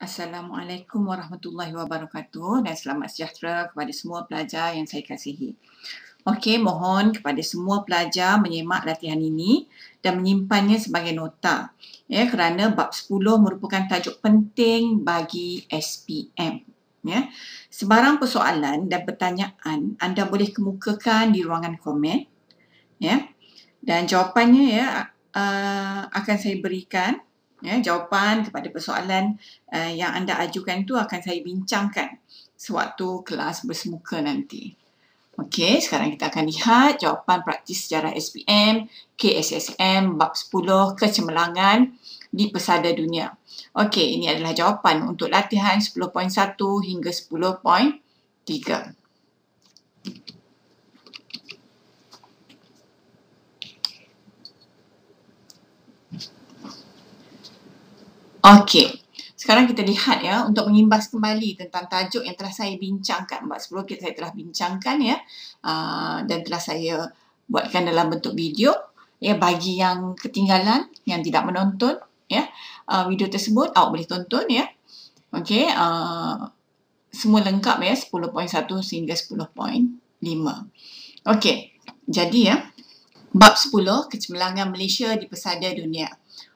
Assalamualaikum warahmatullahi wabarakatuh dan selamat sejahtera kepada semua pelajar yang saya kasihi. Okey, mohon kepada semua pelajar menyimak latihan ini dan menyimpannya sebagai nota. Ya, kerana bab 10 merupakan tajuk penting bagi SPM. Ya. Sebarang persoalan dan pertanyaan anda boleh kemukakan di ruangan komen. Ya. Dan jawapannya ya uh, akan saya berikan ya, jawapan kepada persoalan uh, yang anda ajukan itu akan saya bincangkan sewaktu kelas bersemuka nanti. Okey, sekarang kita akan lihat jawapan praktis sejarah SPM, KSSM, bab 10, kecemerlangan di pesada dunia. Okey, ini adalah jawapan untuk latihan 10.1 hingga 10.3. Thank you. Okey. Sekarang kita lihat ya untuk mengimbas kembali tentang tajuk yang telah saya bincangkan. Sebab sebelum kita saya telah bincangkan ya uh, dan telah saya buatkan dalam bentuk video ya bagi yang ketinggalan yang tidak menonton ya uh, video tersebut awak boleh tonton ya. Okey, uh, semua lengkap ya 10.1 sehingga 10.5. Okey. Jadi ya bab 10 kecemerlangan Malaysia di pesada dunia.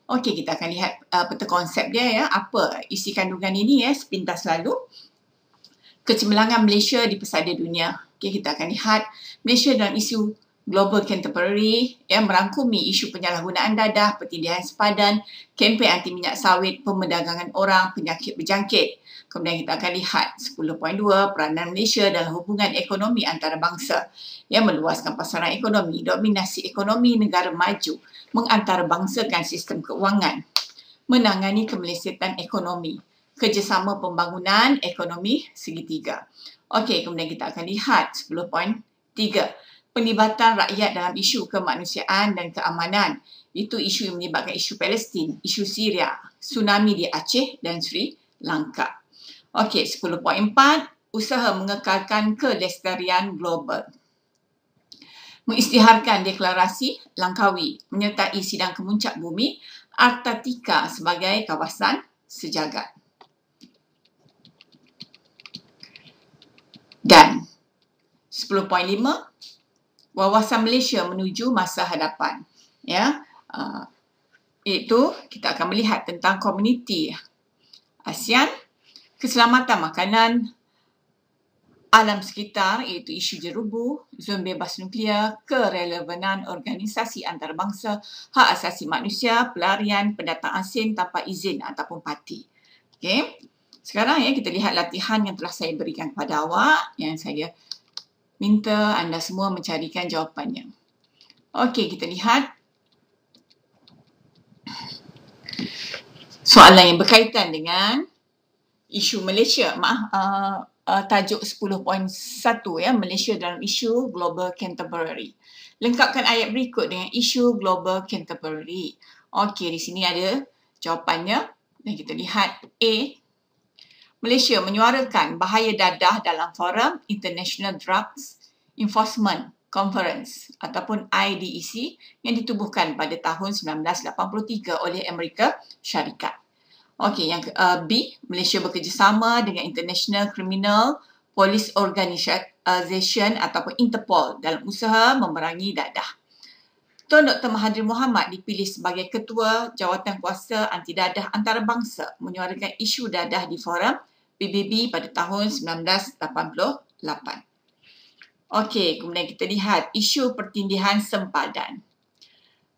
Okey, kita akan lihat uh, peta konsep dia ya. Apa isi kandungan ini ya, sepintas lalu. Kecemerlangan Malaysia di pesada dunia. Okey, kita akan lihat Malaysia dalam isu global contemporary yang merangkumi isu penyalahgunaan dadah, pertindihan sepadan, kempen anti minyak sawit, pemerdagangan orang, penyakit berjangkit. Kemudian kita akan lihat 10.2 peranan Malaysia dalam hubungan ekonomi antarabangsa yang meluaskan pasaran ekonomi, dominasi ekonomi negara maju, mengantarabangsakan sistem keuangan, menangani kemelesetan ekonomi, kerjasama pembangunan ekonomi segitiga. Okey, kemudian kita akan lihat 10.3 Penibatan rakyat dalam isu kemanusiaan dan keamanan itu isu yang menyebabkan isu Palestin, isu Syria, tsunami di Aceh dan Sri Lanka. Okey, 10.4. Usaha mengekalkan kelestarian global. Mengistiharkan deklarasi Langkawi menyertai sidang kemuncak bumi Artatika sebagai kawasan sejagat. Dan 10.5 wawasan Malaysia menuju masa hadapan ya uh, iaitu kita akan melihat tentang komuniti ASEAN keselamatan makanan, alam sekitar iaitu isu jerubu, zon bebas nuklear, kerelevanan organisasi antarabangsa, hak asasi manusia, pelarian pendatang asing tanpa izin ataupun parti. Okay. Sekarang ya kita lihat latihan yang telah saya berikan kepada awak yang saya minta anda semua mencarikan jawapannya. Okey, kita lihat soalan yang berkaitan dengan isu Malaysia maaf uh, uh, tajuk 10.1 ya Malaysia dalam isu Global Canterbury. Lengkapkan ayat berikut dengan isu Global Canterbury. Okey di sini ada jawapannya dan kita lihat A Malaysia menyuarakan bahaya dadah dalam forum International Drugs Enforcement Conference ataupun IDEC yang ditubuhkan pada tahun 1983 oleh Amerika Syarikat. Okey, yang uh, B, Malaysia bekerjasama dengan International Criminal Police Organization ataupun Interpol dalam usaha memerangi dadah. Tuan Dr. Mahathir Mohamad dipilih sebagai Ketua Jawatan Kuasa Anti Dadah Antarabangsa menyuarakan isu dadah di forum PBB pada tahun 1988. Okey, kemudian kita lihat isu pertindihan sempadan.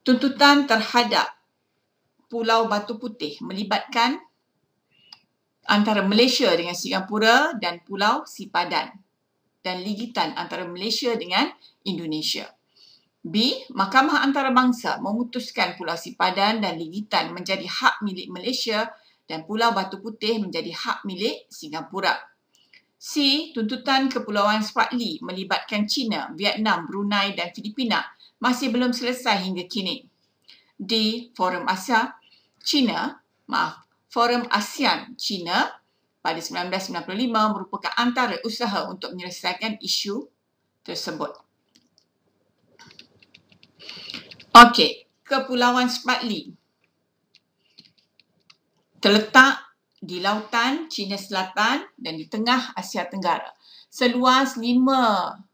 Tuntutan terhadap Pulau Batu Putih melibatkan antara Malaysia dengan Singapura dan Pulau Sipadan dan ligitan antara Malaysia dengan Indonesia. B. Mahkamah Antarabangsa memutuskan Pulau Sipadan dan ligitan menjadi hak milik Malaysia dan Pulau Batu Putih menjadi hak milik Singapura. C. Tuntutan Kepulauan Spratly melibatkan China, Vietnam, Brunei dan Filipina masih belum selesai hingga kini di Forum Asia China, maaf, Forum ASEAN China pada 1995 merupakan antara usaha untuk menyelesaikan isu tersebut. Okey, Kepulauan Spratly terletak di lautan China Selatan dan di tengah Asia Tenggara. Seluas 5,000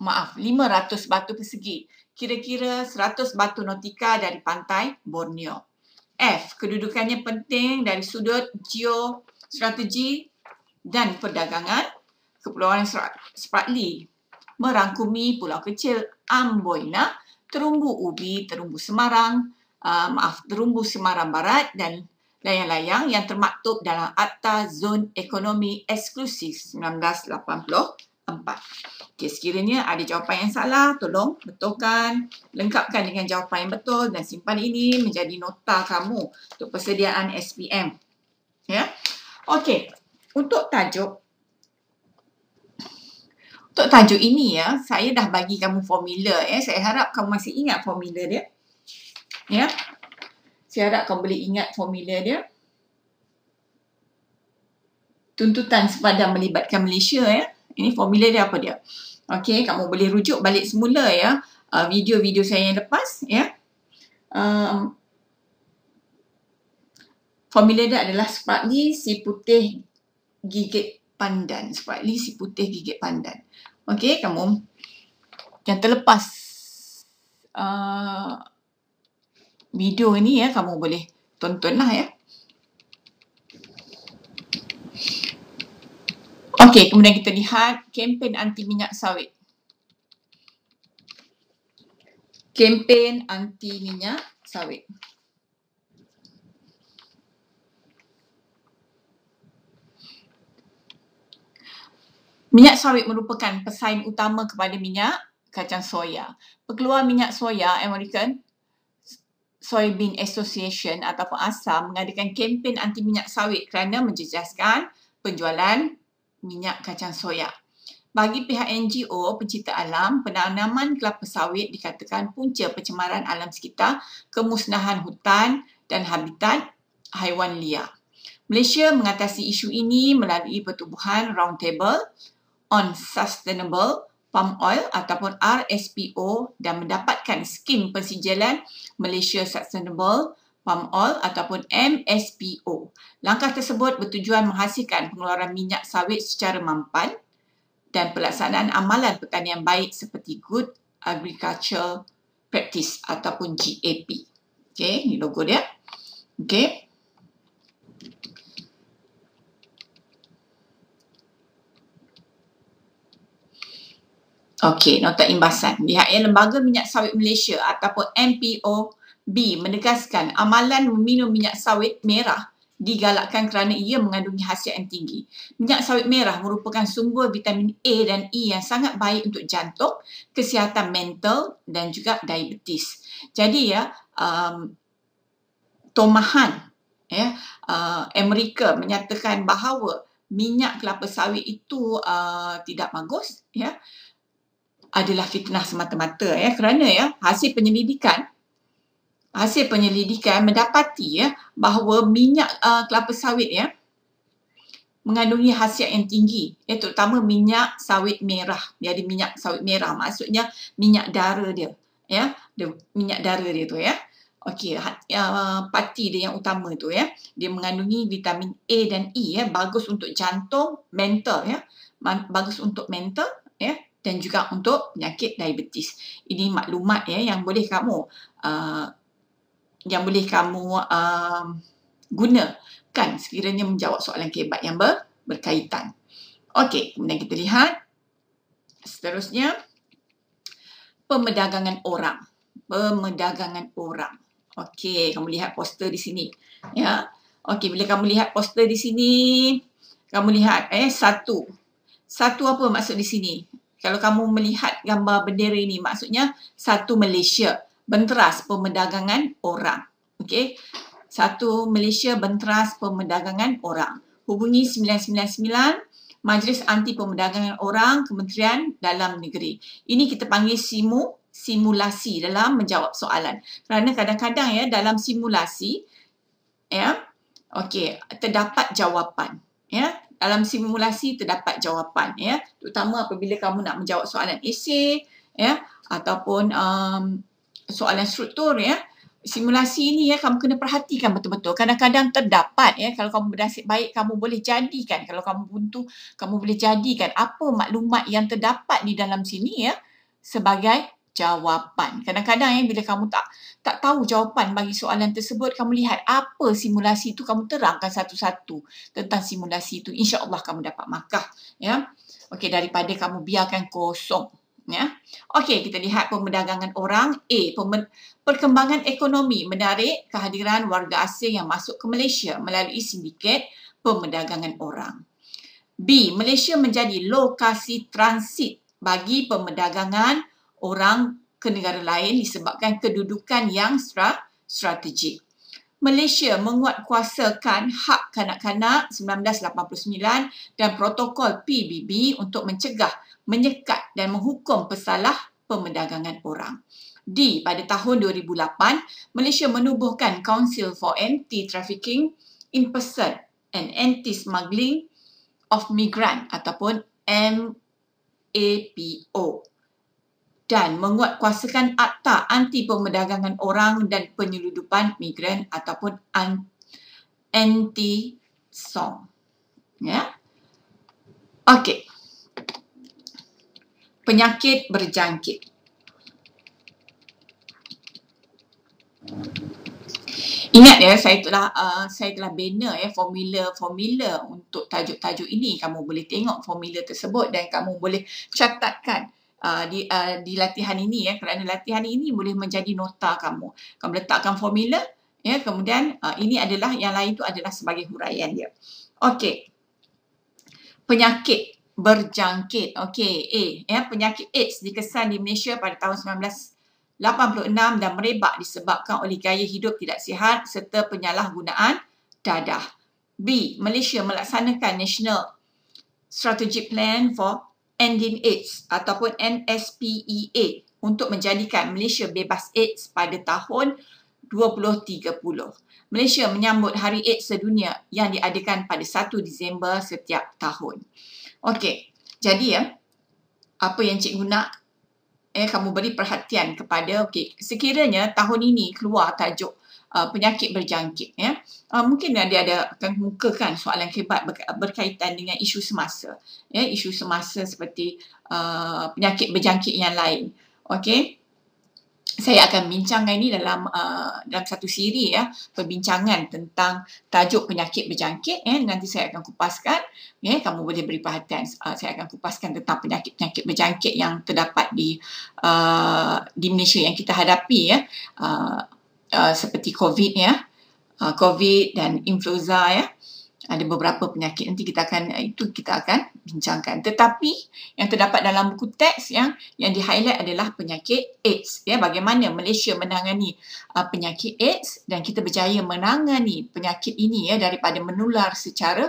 maaf, 500 batu persegi kira-kira 100 batu nautika dari pantai Borneo. F, kedudukannya penting dari sudut geostrategi dan perdagangan Kepulauan Spratly merangkumi pulau kecil Amboina, Terumbu Ubi, Terumbu Semarang, uh, maaf, Terumbu Semarang Barat dan layang-layang yang termaktub dalam Akta Zon Ekonomi Eksklusif 1980 empat. Okey, sekiranya ada jawapan yang salah, tolong betulkan, lengkapkan dengan jawapan yang betul dan simpan ini menjadi nota kamu untuk persediaan SPM. Ya. Yeah? Okey, untuk tajuk untuk tajuk ini ya, saya dah bagi kamu formula ya. Eh. Saya harap kamu masih ingat formula dia. Ya. Yeah? Saya harap kamu boleh ingat formula dia. Tuntutan sepadan melibatkan Malaysia ya. Eh ini formula dia apa dia. Okey, kamu boleh rujuk balik semula ya uh, video-video uh, saya yang lepas ya. Um, formula dia adalah sepatli si putih gigit pandan. Sepatli si putih gigit pandan. Okey, kamu yang terlepas uh, video ini ya, kamu boleh tontonlah ya. Okey, kemudian kita lihat kempen anti minyak sawit. Kempen anti minyak sawit. Minyak sawit merupakan pesaing utama kepada minyak kacang soya. Pengeluar minyak soya eh, American Soybean Association ataupun ASAM mengadakan kempen anti minyak sawit kerana menjejaskan penjualan minyak kacang soya. Bagi pihak NGO Pencipta Alam, penanaman kelapa sawit dikatakan punca pencemaran alam sekitar, kemusnahan hutan dan habitat haiwan liar. Malaysia mengatasi isu ini melalui pertubuhan Roundtable on Sustainable Palm Oil ataupun RSPO dan mendapatkan skim pensijilan Malaysia Sustainable 2021 palm oil ataupun MSPO. Langkah tersebut bertujuan menghasilkan pengeluaran minyak sawit secara mampan dan pelaksanaan amalan pertanian baik seperti Good Agricultural Practice ataupun GAP. Okey, ni logo dia. Okey. Okey, nota imbasan. Lihat ya, Lembaga Minyak Sawit Malaysia ataupun MPO B. Menegaskan amalan meminum minyak sawit merah digalakkan kerana ia mengandungi khasiat yang tinggi. Minyak sawit merah merupakan sumber vitamin A dan E yang sangat baik untuk jantung, kesihatan mental dan juga diabetes. Jadi ya, um, Tomahan ya, uh, Amerika menyatakan bahawa minyak kelapa sawit itu uh, tidak bagus ya adalah fitnah semata-mata ya kerana ya hasil penyelidikan hasil penyelidikan mendapati ya bahawa minyak uh, kelapa sawit ya mengandungi khasiat yang tinggi ya terutama minyak sawit merah jadi minyak sawit merah maksudnya minyak dara dia ya dia, minyak dara dia tu ya okey ha, uh, pati dia yang utama tu ya dia mengandungi vitamin A dan E ya bagus untuk jantung mental ya bagus untuk mental ya dan juga untuk penyakit diabetes. Ini maklumat ya yang boleh kamu uh, yang boleh kamu um, guna kan sekiranya menjawab soalan kebat yang ber, berkaitan. Okey, kemudian kita lihat seterusnya pemedagangan orang. Pemedagangan orang. Okey, kamu lihat poster di sini. Ya. Okey, bila kamu lihat poster di sini, kamu lihat eh satu. Satu apa maksud di sini? Kalau kamu melihat gambar bendera ini, maksudnya satu Malaysia benteras pemedagangan orang. Okey. Satu Malaysia benteras pemedagangan orang. Hubungi 999 Majlis Anti Pemedagangan Orang Kementerian Dalam Negeri. Ini kita panggil SIMU, simulasi dalam menjawab soalan. Kerana kadang-kadang ya dalam simulasi ya okey terdapat jawapan ya dalam simulasi terdapat jawapan ya terutama apabila kamu nak menjawab soalan esei ya ataupun um, soalan struktur ya simulasi ini ya kamu kena perhatikan betul-betul kadang-kadang terdapat ya kalau kamu bernasib baik kamu boleh jadikan kalau kamu buntu kamu boleh jadikan apa maklumat yang terdapat di dalam sini ya sebagai jawapan. Kadang-kadang ya bila kamu tak tak tahu jawapan bagi soalan tersebut, kamu lihat apa simulasi itu kamu terangkan satu-satu tentang simulasi itu. Insyaallah kamu dapat makah ya. Okey, daripada kamu biarkan kosong ya. Okey, kita lihat pemberdagangan orang A, perkembangan ekonomi menarik kehadiran warga asing yang masuk ke Malaysia melalui sindiket pemberdagangan orang. B, Malaysia menjadi lokasi transit bagi pemberdagangan orang ke negara lain disebabkan kedudukan yang strategik. Malaysia menguatkuasakan hak kanak-kanak 1989 dan protokol PBB untuk mencegah menyekat dan menghukum pesalah pemedagangan orang. D pada tahun 2008, Malaysia menubuhkan Council for Anti-Trafficking in Person and Anti-Smuggling of Migrant ataupun MAPO dan menguatkuasakan Akta Anti pemedagangan Orang dan Penyeludupan Migran ataupun Anti-SOM. Ya. Yeah? Okey penyakit berjangkit. Ingat ya, saya telah uh, saya telah bina ya formula-formula untuk tajuk-tajuk ini. Kamu boleh tengok formula tersebut dan kamu boleh catatkan uh, di uh, di latihan ini ya kerana latihan ini boleh menjadi nota kamu. Kamu letakkan formula ya kemudian uh, ini adalah yang lain itu adalah sebagai huraian dia. Okey. Penyakit berjangkit. Okey, A. Ya, penyakit AIDS dikesan di Malaysia pada tahun 1986 dan merebak disebabkan oleh gaya hidup tidak sihat serta penyalahgunaan dadah. B. Malaysia melaksanakan National Strategic Plan for Ending AIDS ataupun NSPEA untuk menjadikan Malaysia bebas AIDS pada tahun 2030. Malaysia menyambut Hari AIDS Sedunia yang diadakan pada 1 Disember setiap tahun. Okey, jadi ya, apa yang cikgu nak eh, kamu beri perhatian kepada, okey, sekiranya tahun ini keluar tajuk uh, penyakit berjangkit, ya, uh, mungkin ada ada akan mengukakan soalan hebat berkaitan dengan isu semasa, ya, isu semasa seperti uh, penyakit berjangkit yang lain. Okey, saya akan bincangkan ini dalam uh, dalam satu siri ya perbincangan tentang tajuk penyakit berjangkit eh nanti saya akan kupaskan ya eh, kamu boleh beri perhatian uh, saya akan kupaskan tentang penyakit-penyakit berjangkit yang terdapat di uh, di Malaysia yang kita hadapi ya uh, uh, seperti covid ya uh, covid dan influenza ya ada beberapa penyakit nanti kita akan eh, itu kita akan bincangkan. Tetapi yang terdapat dalam buku teks yang yang di highlight adalah penyakit AIDS. Ya, bagaimana Malaysia menangani uh, penyakit AIDS dan kita berjaya menangani penyakit ini ya daripada menular secara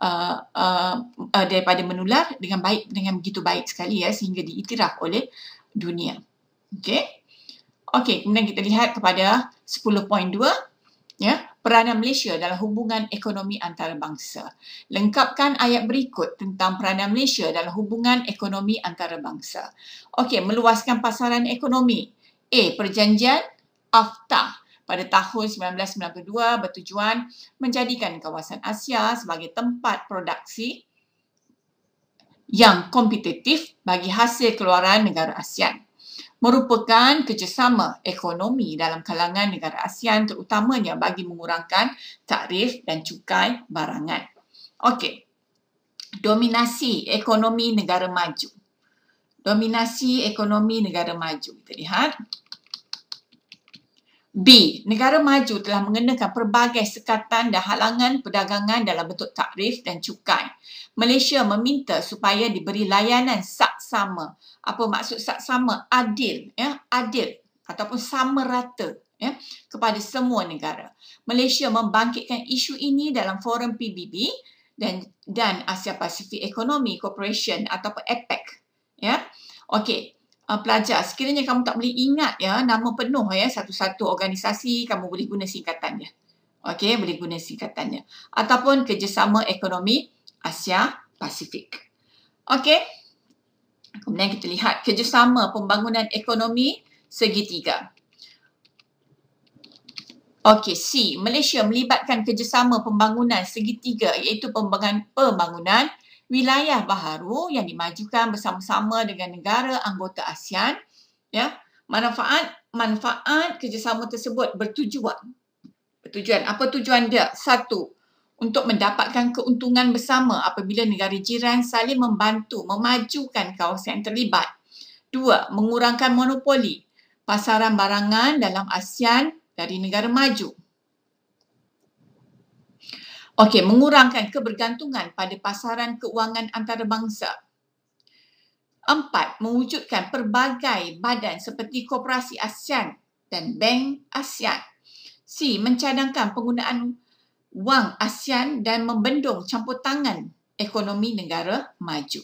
uh, uh, uh, daripada menular dengan baik dengan begitu baik sekali ya sehingga diiktiraf oleh dunia. Okey. Okey, kemudian kita lihat kepada 10.2 peranan Malaysia dalam hubungan ekonomi antarabangsa. Lengkapkan ayat berikut tentang peranan Malaysia dalam hubungan ekonomi antarabangsa. Okey, meluaskan pasaran ekonomi. A. Perjanjian AFTA pada tahun 1992 bertujuan menjadikan kawasan Asia sebagai tempat produksi yang kompetitif bagi hasil keluaran negara ASEAN merupakan kerjasama ekonomi dalam kalangan negara ASEAN terutamanya bagi mengurangkan takrif dan cukai barangan. Okey. Dominasi ekonomi negara maju. Dominasi ekonomi negara maju. Kita lihat. B. Negara maju telah mengenakan pelbagai sekatan dan halangan perdagangan dalam bentuk takrif dan cukai. Malaysia meminta supaya diberi layanan sub saksama. Apa maksud saksama? Adil, ya, adil ataupun sama rata ya kepada semua negara. Malaysia membangkitkan isu ini dalam forum PBB dan dan Asia Pacific Economy Corporation atau APEC, ya. Okey, uh, pelajar, sekiranya kamu tak boleh ingat ya nama penuh ya satu-satu organisasi, kamu boleh guna singkatannya. Okey, boleh guna singkatannya ataupun kerjasama ekonomi Asia Pasifik. Okey. Kemudian kita lihat kerjasama pembangunan ekonomi segitiga. Okey, C. Malaysia melibatkan kerjasama pembangunan segitiga iaitu pembangunan, pembangunan wilayah baharu yang dimajukan bersama-sama dengan negara anggota ASEAN. Ya, manfaat manfaat kerjasama tersebut bertujuan. Bertujuan apa tujuan dia? Satu, untuk mendapatkan keuntungan bersama apabila negara jiran saling membantu memajukan kawasan yang terlibat. Dua, mengurangkan monopoli pasaran barangan dalam ASEAN dari negara maju. Okey, mengurangkan kebergantungan pada pasaran keuangan antarabangsa. Empat, mewujudkan pelbagai badan seperti Koperasi ASEAN dan Bank ASEAN. C, mencadangkan penggunaan wang ASEAN dan membendung campur tangan ekonomi negara maju.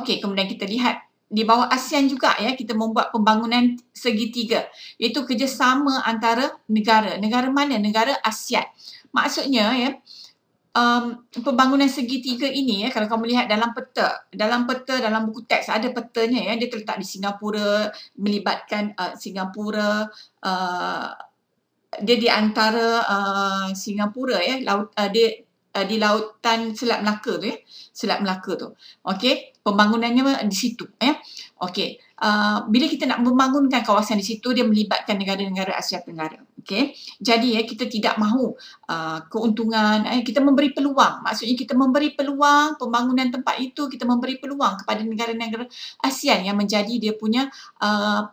Okey, kemudian kita lihat di bawah ASEAN juga ya kita membuat pembangunan segitiga iaitu kerjasama antara negara. Negara mana? Negara ASEAN. Maksudnya ya um, pembangunan segitiga ini ya kalau kamu lihat dalam peta, dalam peta dalam buku teks ada petanya ya dia terletak di Singapura melibatkan uh, Singapura uh, dia di antara uh, Singapura ya laut uh, dia uh, di lautan Selat Melaka tu ya Selat Melaka tu okey pembangunannya di situ ya okey uh, bila kita nak membangunkan kawasan di situ dia melibatkan negara-negara Asia Tenggara okey jadi ya kita tidak mahu uh, keuntungan eh, kita memberi peluang maksudnya kita memberi peluang pembangunan tempat itu kita memberi peluang kepada negara-negara ASEAN yang menjadi dia punya uh,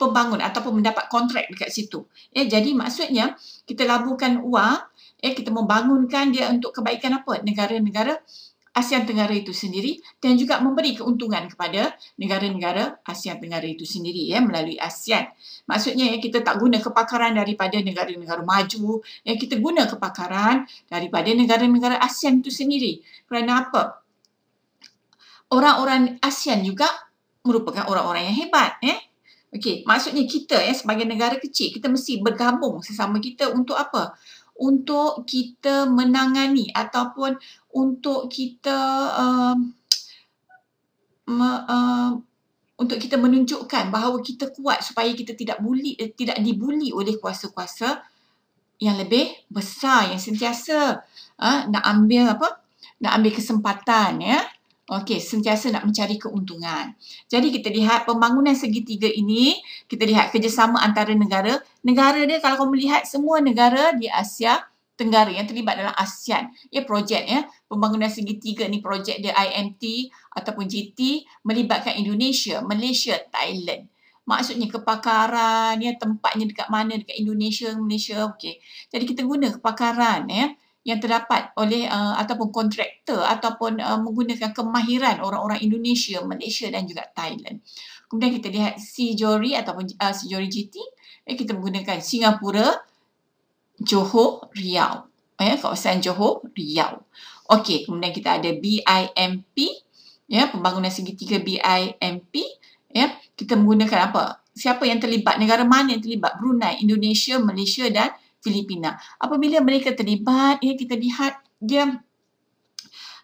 pembangun ataupun mendapat kontrak dekat situ. Eh jadi maksudnya kita laburkan uang, eh kita membangunkan dia untuk kebaikan apa? Negara-negara Asia Tenggara itu sendiri dan juga memberi keuntungan kepada negara-negara Asia Tenggara itu sendiri ya melalui ASEAN. Maksudnya ya kita tak guna kepakaran daripada negara-negara maju, ya kita guna kepakaran daripada negara-negara ASEAN itu sendiri. Kerana apa? Orang-orang ASEAN juga merupakan orang-orang yang hebat, eh. Okey, maksudnya kita ya sebagai negara kecil, kita mesti bergabung sesama kita untuk apa? Untuk kita menangani ataupun untuk kita uh, uh, untuk kita menunjukkan bahawa kita kuat supaya kita tidak buli eh, tidak dibuli oleh kuasa-kuasa yang lebih besar yang sentiasa uh, nak ambil apa? Nak ambil kesempatan ya Okey, sentiasa nak mencari keuntungan. Jadi kita lihat pembangunan segitiga ini, kita lihat kerjasama antara negara. Negara dia kalau kau melihat semua negara di Asia Tenggara yang terlibat dalam ASEAN. Ya, projek ya. Pembangunan segitiga ni projek dia IMT ataupun GT melibatkan Indonesia, Malaysia, Thailand. Maksudnya kepakaran, ya, tempatnya dekat mana, dekat Indonesia, Malaysia, okey. Jadi kita guna kepakaran, ya yang terdapat oleh uh, ataupun kontraktor ataupun uh, menggunakan kemahiran orang-orang Indonesia, Malaysia dan juga Thailand. Kemudian kita lihat Sijori ataupun uh, Sijori GT, eh, kita menggunakan Singapura, Johor, Riau. Ya, eh, kawasan Johor, Riau. Okey, kemudian kita ada BIMP, ya, pembangunan segitiga BIMP, ya. Kita menggunakan apa? Siapa yang terlibat? Negara mana yang terlibat? Brunei, Indonesia, Malaysia dan Filipina. Apabila mereka terlibat, ya, kita lihat dia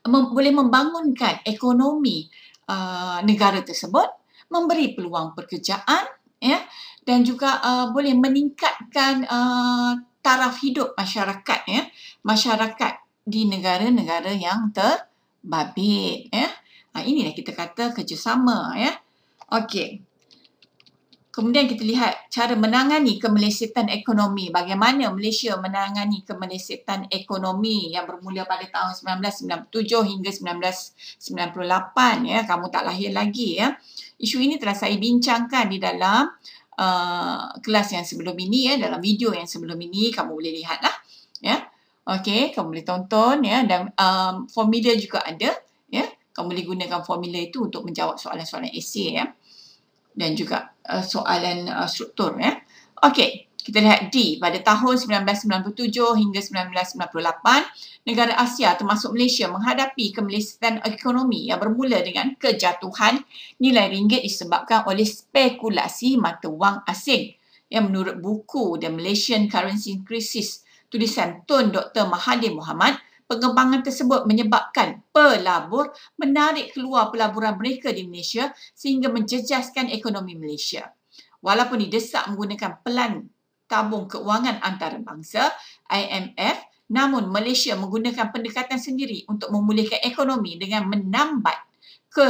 mem- boleh membangunkan ekonomi uh, negara tersebut, memberi peluang pekerjaan, ya, dan juga uh, boleh meningkatkan uh, taraf hidup masyarakat, ya, masyarakat di negara-negara yang terbabit, ya. Ha, inilah kita kata kerjasama, ya. Okey. Kemudian kita lihat cara menangani kemelesetan ekonomi. Bagaimana Malaysia menangani kemelesetan ekonomi yang bermula pada tahun 1997 hingga 1998. Ya. Kamu tak lahir lagi. ya. Isu ini telah saya bincangkan di dalam uh, kelas yang sebelum ini. ya, Dalam video yang sebelum ini. Kamu boleh lihatlah. Ya. Okey, kamu boleh tonton. ya. Dan um, formula juga ada. ya. Kamu boleh gunakan formula itu untuk menjawab soalan-soalan esay. Ya dan juga uh, soalan uh, struktur ya. Okey, kita lihat D pada tahun 1997 hingga 1998, negara Asia termasuk Malaysia menghadapi kemelesetan ekonomi yang bermula dengan kejatuhan nilai ringgit disebabkan oleh spekulasi mata wang asing. Yang menurut buku The Malaysian Currency Crisis tulisan Tun Dr Mahathir Mohamad pengembangan tersebut menyebabkan pelabur menarik keluar pelaburan mereka di Malaysia sehingga menjejaskan ekonomi Malaysia. Walaupun didesak menggunakan pelan tabung keuangan antarabangsa IMF, namun Malaysia menggunakan pendekatan sendiri untuk memulihkan ekonomi dengan menambat ke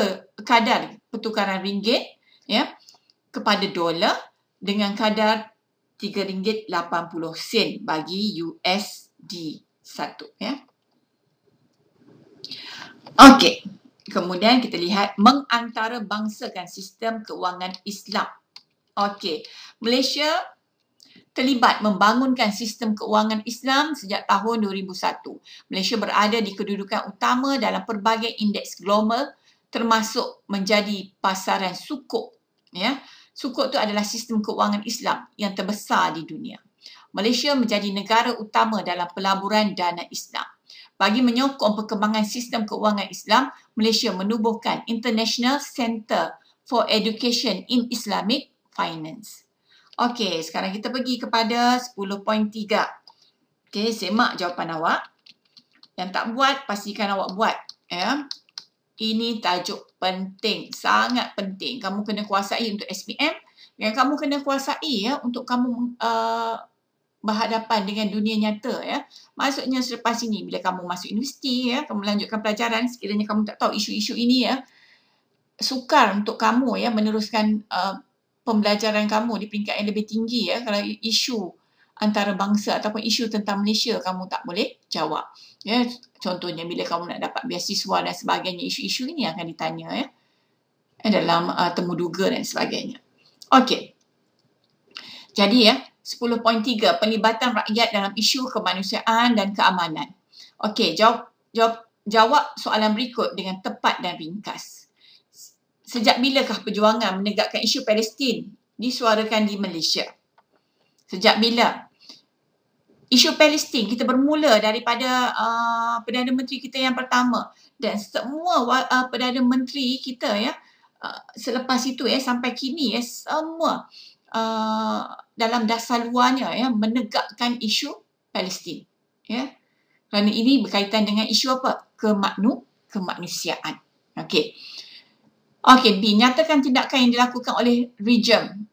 kadar pertukaran ringgit ya kepada dolar dengan kadar RM3.80 sen bagi USD satu ya Okey. Kemudian kita lihat mengantara bangsa bangsakan sistem kewangan Islam. Okey. Malaysia terlibat membangunkan sistem keuangan Islam sejak tahun 2001. Malaysia berada di kedudukan utama dalam pelbagai indeks global termasuk menjadi pasaran sukuk. Ya. Sukuk itu adalah sistem keuangan Islam yang terbesar di dunia. Malaysia menjadi negara utama dalam pelaburan dana Islam bagi menyokong perkembangan sistem keuangan Islam, Malaysia menubuhkan International Center for Education in Islamic Finance. Okey, sekarang kita pergi kepada 10.3. Okey, semak jawapan awak. Yang tak buat, pastikan awak buat. Ya. Ini tajuk penting, sangat penting. Kamu kena kuasai untuk SPM yang kamu kena kuasai ya untuk kamu uh, berhadapan dengan dunia nyata ya. Maksudnya selepas ini bila kamu masuk universiti ya, kamu melanjutkan pelajaran sekiranya kamu tak tahu isu-isu ini ya, sukar untuk kamu ya meneruskan uh, pembelajaran kamu di peringkat yang lebih tinggi ya kalau isu antara bangsa ataupun isu tentang Malaysia kamu tak boleh jawab. Ya, contohnya bila kamu nak dapat beasiswa dan sebagainya isu-isu ini akan ditanya ya dalam uh, temu dan sebagainya. Okey. Jadi ya, 10.3 pelibatan rakyat dalam isu kemanusiaan dan keamanan. Okey, jawab jawab jawab soalan berikut dengan tepat dan ringkas. Sejak bilakah perjuangan menegakkan isu Palestin disuarakan di Malaysia? Sejak bila? Isu Palestin kita bermula daripada uh, Perdana Menteri kita yang pertama dan semua uh, Perdana Menteri kita ya uh, selepas itu ya sampai kini ya semua Uh, dalam dasar luarnya ya menegakkan isu Palestin ya kerana ini berkaitan dengan isu apa kemaknu kemanusiaan okey okey dinyatakan tindakan yang dilakukan oleh regime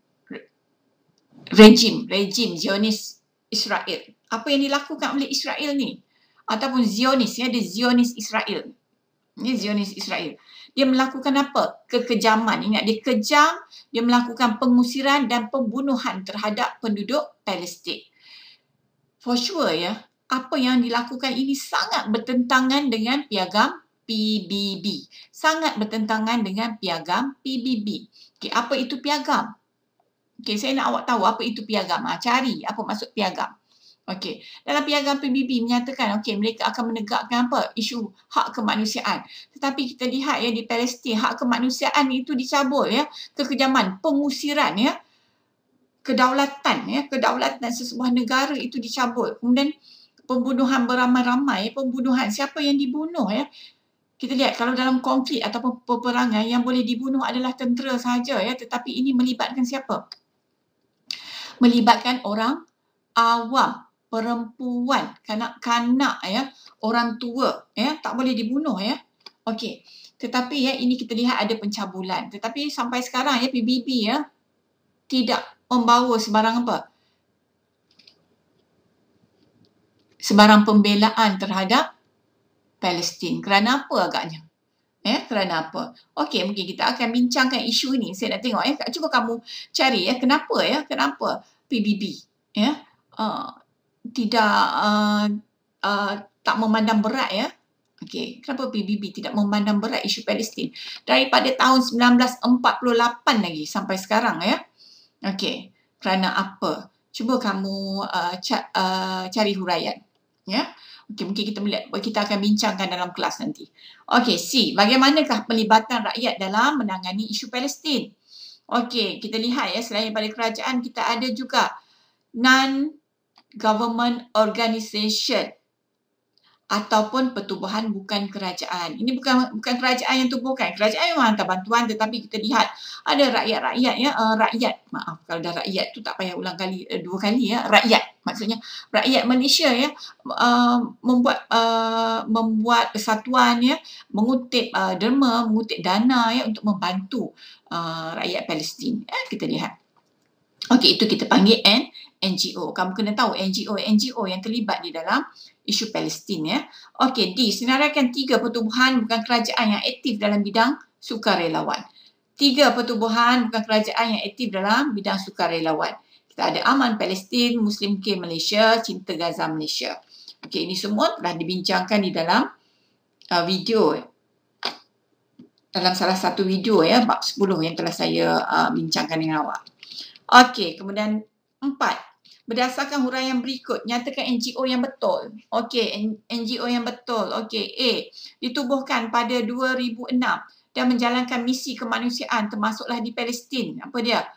rejim rejim Zionis Israel apa yang dilakukan oleh Israel ni ataupun Zionis ya ada Zionis Israel Ini Zionis Israel dia melakukan apa? Kekejaman. Ingat dia kejam, dia melakukan pengusiran dan pembunuhan terhadap penduduk Palestin. For sure ya, apa yang dilakukan ini sangat bertentangan dengan piagam PBB. Sangat bertentangan dengan piagam PBB. Okay, apa itu piagam? Okay, saya nak awak tahu apa itu piagam. Ha, cari apa maksud piagam. Okey, dalam piagam PBB menyatakan okey mereka akan menegakkan apa? Isu hak kemanusiaan. Tetapi kita lihat ya di Palestin hak kemanusiaan itu dicabul ya, kekejaman, pengusiran ya. Kedaulatan ya, kedaulatan sesebuah negara itu dicabul Kemudian pembunuhan beramai-ramai, pembunuhan siapa yang dibunuh ya? Kita lihat kalau dalam konflik ataupun peperangan yang boleh dibunuh adalah tentera saja ya, tetapi ini melibatkan siapa? Melibatkan orang awam perempuan, kanak-kanak ya, orang tua ya, tak boleh dibunuh ya. Okey. Tetapi ya ini kita lihat ada pencabulan. Tetapi sampai sekarang ya PBB ya tidak membawa sebarang apa? Sebarang pembelaan terhadap Palestin. Kerana apa agaknya? Eh, kerana apa? Okey, mungkin kita akan bincangkan isu ini. Saya nak tengok ya. Cuba kamu cari ya. Kenapa ya? Kenapa PBB? Ya. Uh, tidak uh, uh, tak memandang berat ya. Okey, kenapa PBB tidak memandang berat isu Palestin daripada tahun 1948 lagi sampai sekarang ya. Okey, kerana apa? Cuba kamu uh, ca- uh, cari huraian ya. Okey, mungkin kita melihat kita akan bincangkan dalam kelas nanti. Okey, C, bagaimanakah pelibatan rakyat dalam menangani isu Palestin? Okey, kita lihat ya selain daripada kerajaan kita ada juga non government organisation ataupun pertubuhan bukan kerajaan. Ini bukan bukan kerajaan yang tubuhkan. Kerajaan memang hantar bantuan tetapi kita lihat ada rakyat-rakyat ya, uh, rakyat. Maaf kalau dah rakyat tu tak payah ulang kali uh, dua kali ya, rakyat. Maksudnya rakyat Malaysia ya uh, membuat uh, membuat persatuan ya, mengutip uh, derma, mengutip dana ya untuk membantu uh, rakyat Palestin. Eh, kita lihat. Okey, itu kita panggil N NGO. Kamu kena tahu NGO NGO yang terlibat di dalam isu Palestin ya. Okey, di Senaraikan tiga pertubuhan bukan kerajaan yang aktif dalam bidang sukarelawan. Tiga pertubuhan bukan kerajaan yang aktif dalam bidang sukarelawan. Kita ada Aman Palestin, Muslim Care Malaysia, Cinta Gaza Malaysia. Okey, ini semua telah dibincangkan di dalam uh, video dalam salah satu video ya bab 10 yang telah saya uh, bincangkan dengan awak. Okey, kemudian empat berdasarkan huraian yang berikut nyatakan NGO yang betul okey NGO yang betul okey A ditubuhkan pada 2006 dan menjalankan misi kemanusiaan termasuklah di Palestin apa dia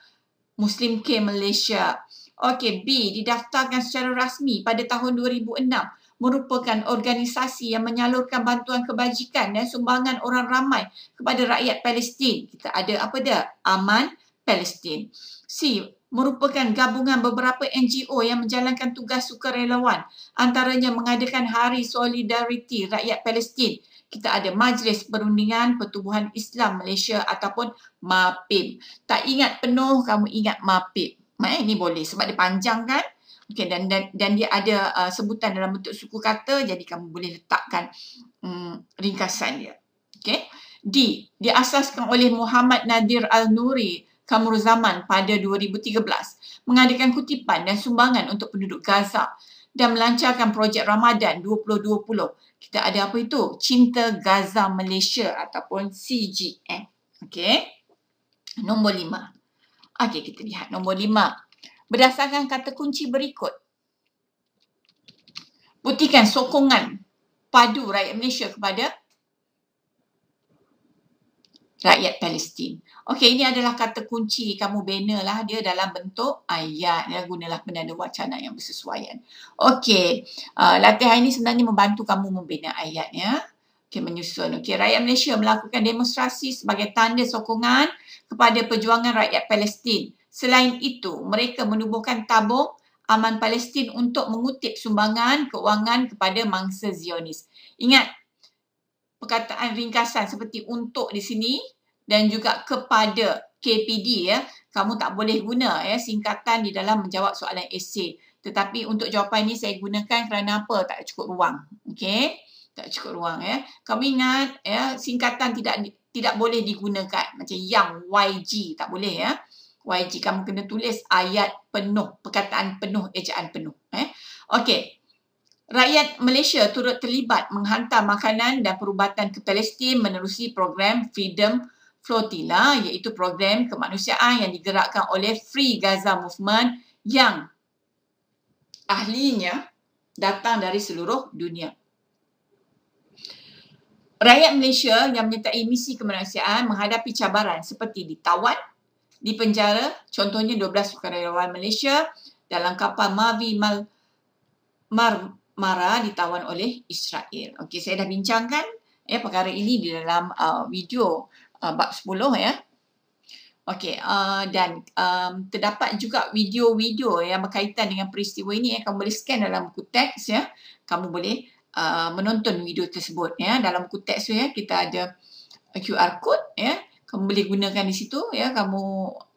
Muslim K Malaysia okey B didaftarkan secara rasmi pada tahun 2006 merupakan organisasi yang menyalurkan bantuan kebajikan dan sumbangan orang ramai kepada rakyat Palestin. Kita ada apa dia? Aman Palestin. C merupakan gabungan beberapa NGO yang menjalankan tugas sukarelawan antaranya mengadakan hari solidariti rakyat Palestin kita ada majlis perundingan pertubuhan Islam Malaysia ataupun MAPIM tak ingat penuh kamu ingat MAPIM main eh, ni boleh sebab dia panjang kan Okay, dan, dan dan dia ada uh, sebutan dalam bentuk suku kata jadi kamu boleh letakkan um, ringkasan dia okey di diasaskan oleh Muhammad Nadir Al-Nuri Kamuruzaman pada 2013 mengadakan kutipan dan sumbangan untuk penduduk Gaza dan melancarkan projek Ramadan 2020. Kita ada apa itu? Cinta Gaza Malaysia ataupun CGM. Okey. Nombor lima. Okey, kita lihat nombor lima. Berdasarkan kata kunci berikut. Buktikan sokongan padu rakyat Malaysia kepada rakyat Palestin. Okey, ini adalah kata kunci kamu bina lah dia dalam bentuk ayat. Ya, gunalah penanda wacana yang bersesuaian. Okey, uh, latihan ini sebenarnya membantu kamu membina ayat ya. Okey, menyusun. Okey, rakyat Malaysia melakukan demonstrasi sebagai tanda sokongan kepada perjuangan rakyat Palestin. Selain itu, mereka menubuhkan tabung aman Palestin untuk mengutip sumbangan keuangan kepada mangsa Zionis. Ingat, perkataan ringkasan seperti untuk di sini dan juga kepada KPD ya kamu tak boleh guna ya singkatan di dalam menjawab soalan esei tetapi untuk jawapan ini saya gunakan kerana apa tak cukup ruang okey tak cukup ruang ya kamu ingat ya singkatan tidak tidak boleh digunakan macam yang YG tak boleh ya YG kamu kena tulis ayat penuh perkataan penuh ejaan penuh eh okey Rakyat Malaysia turut terlibat menghantar makanan dan perubatan ke Palestin menerusi program Freedom Flotilla iaitu program kemanusiaan yang digerakkan oleh Free Gaza Movement yang ahlinya datang dari seluruh dunia. Rakyat Malaysia yang menyertai misi kemanusiaan menghadapi cabaran seperti ditawan, dipenjara, contohnya 12 sukarelawan Malaysia dalam kapal Mavi Mal Mar Mara ditawan oleh Israel. Okey, saya dah bincangkan ya perkara ini di dalam uh, video uh, bab 10 ya. Okey, uh, dan um, terdapat juga video-video yang berkaitan dengan peristiwa ini ya. Kamu boleh scan dalam buku teks ya. Kamu boleh uh, menonton video tersebut ya. Dalam buku teks tu ya, kita ada QR code ya. Kamu boleh gunakan di situ ya. Kamu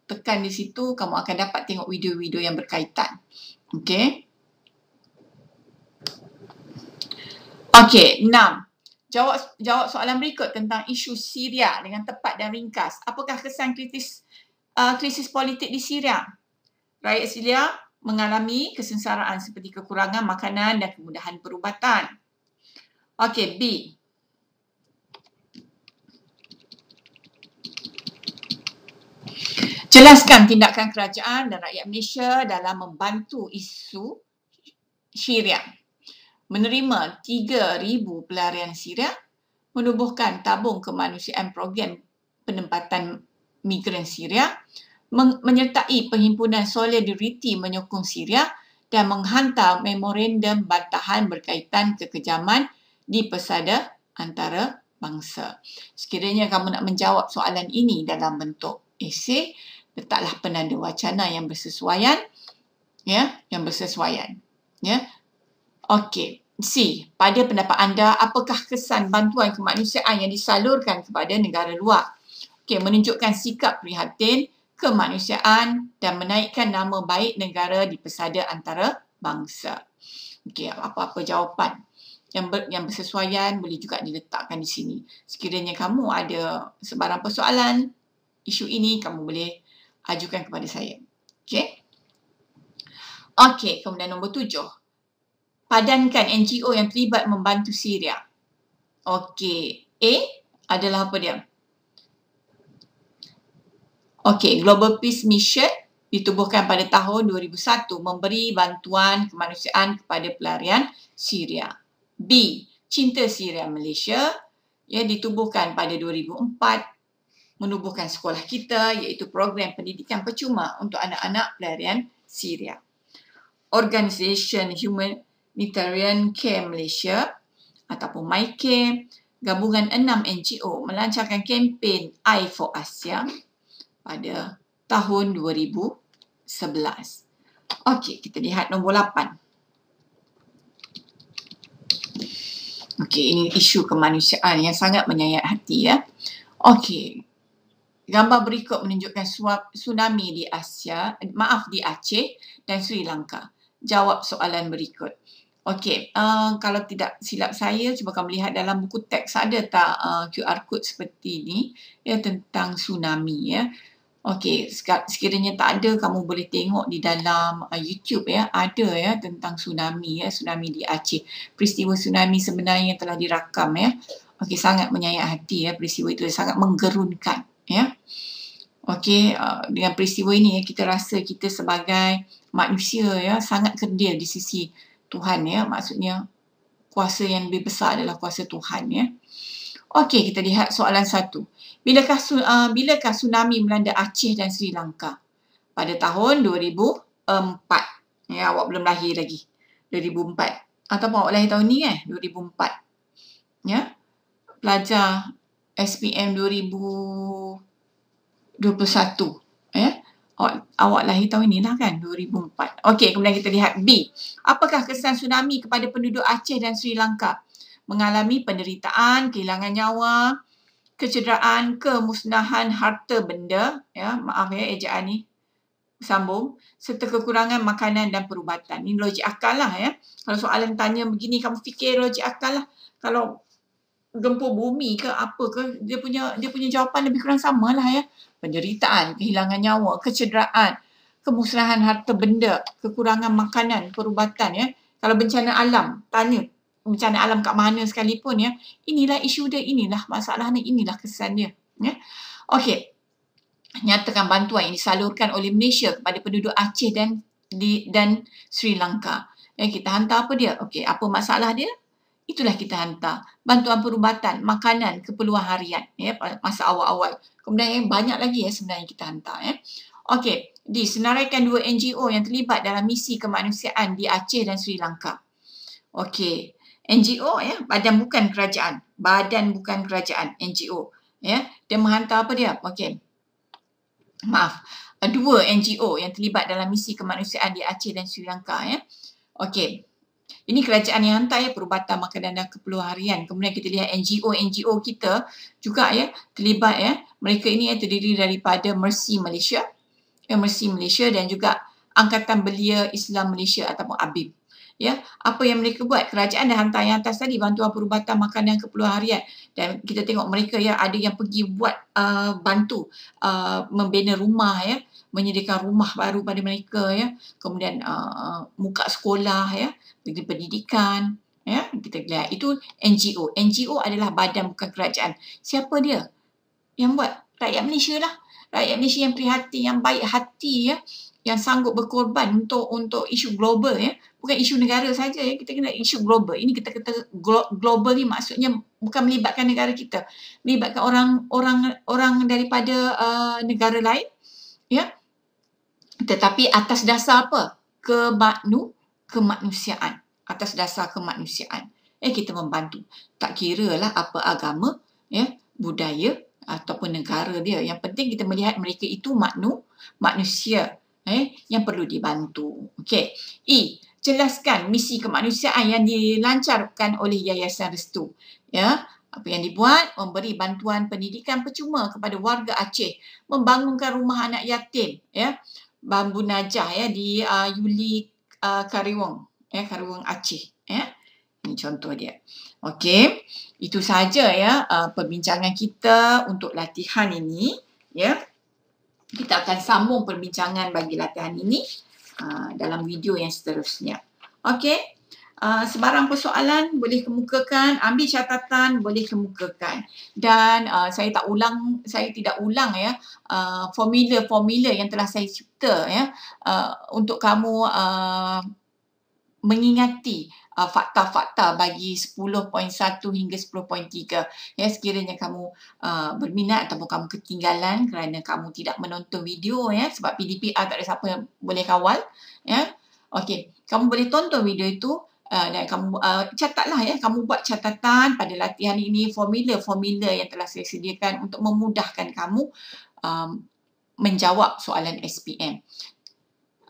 tekan di situ, kamu akan dapat tengok video-video yang berkaitan. Okey. Okey, enam. Jawab jawab soalan berikut tentang isu Syria dengan tepat dan ringkas. Apakah kesan kritis uh, krisis politik di Syria? Rakyat Syria mengalami kesengsaraan seperti kekurangan makanan dan kemudahan perubatan. Okey, B. Jelaskan tindakan kerajaan dan rakyat Malaysia dalam membantu isu Syria menerima 3,000 pelarian Syria, menubuhkan tabung kemanusiaan program penempatan migran Syria, menyertai penghimpunan solidariti menyokong Syria dan menghantar memorandum bantahan berkaitan kekejaman di pesada antara bangsa. Sekiranya kamu nak menjawab soalan ini dalam bentuk esei, letaklah penanda wacana yang bersesuaian ya, yang bersesuaian. Ya, Okey. Si, pada pendapat anda, apakah kesan bantuan kemanusiaan yang disalurkan kepada negara luar? Okey, menunjukkan sikap prihatin kemanusiaan dan menaikkan nama baik negara di pesada antara bangsa. Okey, apa-apa jawapan yang ber, yang bersesuaian boleh juga diletakkan di sini. Sekiranya kamu ada sebarang persoalan isu ini, kamu boleh ajukan kepada saya. Okey? Okey, kemudian nombor tujuh padankan NGO yang terlibat membantu Syria. Okey. A adalah apa dia? Okey, Global Peace Mission ditubuhkan pada tahun 2001 memberi bantuan kemanusiaan kepada pelarian Syria. B, Cinta Syria Malaysia ya ditubuhkan pada 2004 menubuhkan sekolah kita iaitu program pendidikan percuma untuk anak-anak pelarian Syria. Organisation Human Unitarian Care Malaysia ataupun MyCare, gabungan enam NGO melancarkan kempen I for Asia pada tahun 2011. Okey, kita lihat nombor 8. Okey, ini isu kemanusiaan yang sangat menyayat hati ya. Okey. Gambar berikut menunjukkan suap tsunami di Asia, maaf di Aceh dan Sri Lanka. Jawab soalan berikut. Okey, uh, kalau tidak silap saya, cuba kamu lihat dalam buku teks ada tak uh, QR code seperti ini ya tentang tsunami ya. Okey, sekiranya tak ada, kamu boleh tengok di dalam uh, YouTube ya, ada ya tentang tsunami ya, tsunami di Aceh. Peristiwa tsunami sebenarnya telah dirakam ya. Okey, sangat menyayat hati ya peristiwa itu, sangat menggerunkan ya. Okey, uh, dengan peristiwa ini ya, kita rasa kita sebagai manusia ya sangat kerdil di sisi Tuhan ya maksudnya kuasa yang lebih besar adalah kuasa Tuhan ya. Okey kita lihat soalan satu. Bilakah uh, bilakah tsunami melanda Aceh dan Sri Lanka? Pada tahun 2004. Ya awak belum lahir lagi. 2004. Atau awak lahir tahun ni eh 2004. Ya. Pelajar SPM 2021. Ya awak lahir tahun lah kan 2004. Okey, kemudian kita lihat B. Apakah kesan tsunami kepada penduduk Aceh dan Sri Lanka? Mengalami penderitaan, kehilangan nyawa, kecederaan, kemusnahan harta benda, ya, maaf ya ejaan ni sambung serta kekurangan makanan dan perubatan. Ini logik akal lah ya. Kalau soalan tanya begini kamu fikir logik akal lah. Kalau gempur bumi ke apa ke dia punya dia punya jawapan lebih kurang samalah ya penderitaan, kehilangan nyawa, kecederaan, kemusnahan harta benda, kekurangan makanan, perubatan ya. Kalau bencana alam, tanya bencana alam kat mana sekalipun ya. Inilah isu dia, inilah masalahnya, inilah kesan dia ya. Okey. Nyatakan bantuan yang disalurkan oleh Malaysia kepada penduduk Aceh dan di dan Sri Lanka. Ya, kita hantar apa dia? Okey, apa masalah dia? itulah kita hantar bantuan perubatan, makanan, keperluan harian ya masa awal-awal. Kemudian yang eh, banyak lagi ya sebenarnya kita hantar ya. Okey, di senaraikan dua NGO yang terlibat dalam misi kemanusiaan di Aceh dan Sri Lanka. Okey, NGO ya, badan bukan kerajaan, badan bukan kerajaan, NGO ya. Dia menghantar apa dia? Okey. Maaf, dua NGO yang terlibat dalam misi kemanusiaan di Aceh dan Sri Lanka ya. Okey, ini kerajaan yang hantar ya perubatan makanan dan keperluan harian. Kemudian kita lihat NGO-NGO kita juga ya terlibat ya. Mereka ini ya, terdiri daripada Mercy Malaysia, ya, Mercy Malaysia dan juga Angkatan Belia Islam Malaysia ataupun ABIM. Ya, apa yang mereka buat? Kerajaan dah hantar yang atas tadi bantuan perubatan makanan keperluan harian dan kita tengok mereka ya ada yang pergi buat uh, bantu uh, membina rumah ya, menyediakan rumah baru pada mereka ya, kemudian uh, muka uh, sekolah ya negeri pendidikan ya kita lihat itu NGO NGO adalah badan bukan kerajaan siapa dia yang buat rakyat Malaysia lah rakyat Malaysia yang prihatin yang baik hati ya yang sanggup berkorban untuk untuk isu global ya bukan isu negara saja ya kita kena isu global ini kita kata global ni maksudnya bukan melibatkan negara kita melibatkan orang orang orang daripada uh, negara lain ya tetapi atas dasar apa kebanu kemanusiaan atas dasar kemanusiaan eh kita membantu tak kira lah apa agama ya budaya ataupun negara dia yang penting kita melihat mereka itu maknu manusia eh yang perlu dibantu okey e jelaskan misi kemanusiaan yang dilancarkan oleh Yayasan Restu ya apa yang dibuat memberi bantuan pendidikan percuma kepada warga Aceh membangunkan rumah anak yatim ya bambu najah ya di uh, Yuli uh, ah, Kariwong, eh, Kariwong Aceh. Eh. Ini contoh dia. Okey, itu saja ya uh, perbincangan kita untuk latihan ini. Ya, kita akan sambung perbincangan bagi latihan ini uh, dalam video yang seterusnya. Okey. Ah, sebarang persoalan boleh kemukakan, ambil catatan boleh kemukakan. Dan uh, saya tak ulang, saya tidak ulang ya uh, formula-formula yang telah saya cipta ya uh, untuk kamu uh, mengingati uh, fakta-fakta bagi 10.1 hingga 10.3. Ya sekiranya kamu uh, berminat atau kamu ketinggalan kerana kamu tidak menonton video ya sebab pdpa tak ada siapa yang boleh kawal ya. Okey, kamu boleh tonton video itu Ah, dan kamu uh, catatlah ya kamu buat catatan pada latihan ini formula-formula yang telah saya sediakan untuk memudahkan kamu um, menjawab soalan SPM.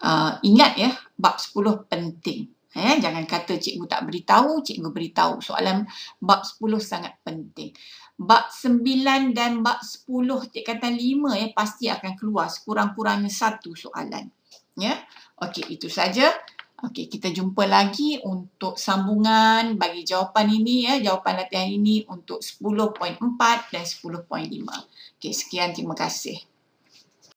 Uh, ah, ingat ya bab 10 penting. Eh, jangan kata cikgu tak beritahu, cikgu beritahu. Soalan bab 10 sangat penting. Bab 9 dan bab 10 cik kata 5 ya pasti akan keluar sekurang-kurangnya satu soalan. Ya. Okey, itu saja. Okey, kita jumpa lagi untuk sambungan bagi jawapan ini ya, jawapan latihan ini untuk 10.4 dan 10.5. Okey, sekian terima kasih.